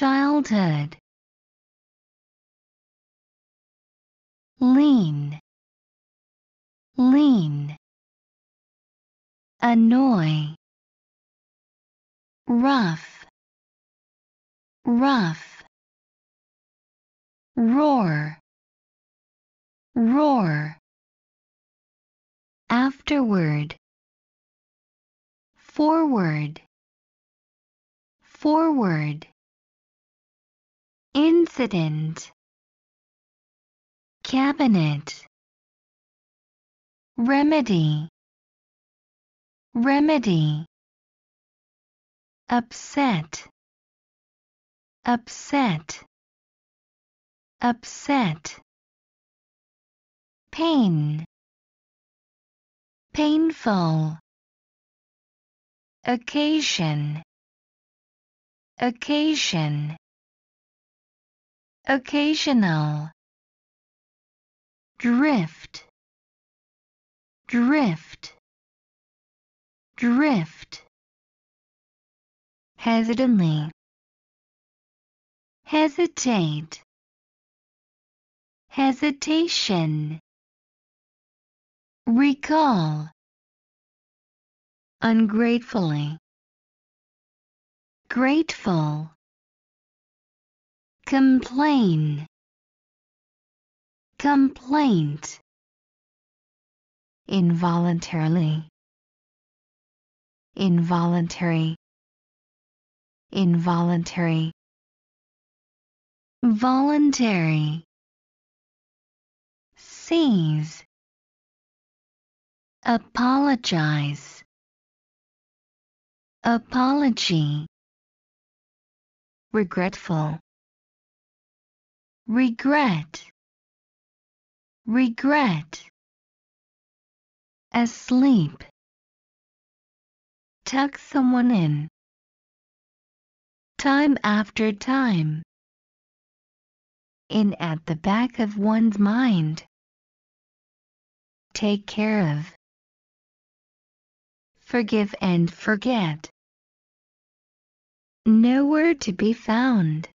childhood lean lean annoy rough rough roar roar afterward forward forward incident cabinet remedy remedy upset upset upset pain painful occasion occasion occasional drift drift drift hesitantly hesitate hesitation recall ungratefully grateful complain complaint involuntarily involuntary involuntary voluntary seize apologize apology regretful regret, regret, asleep, tuck someone in, time after time, in at the back of one's mind, take care of, forgive and forget, nowhere to be found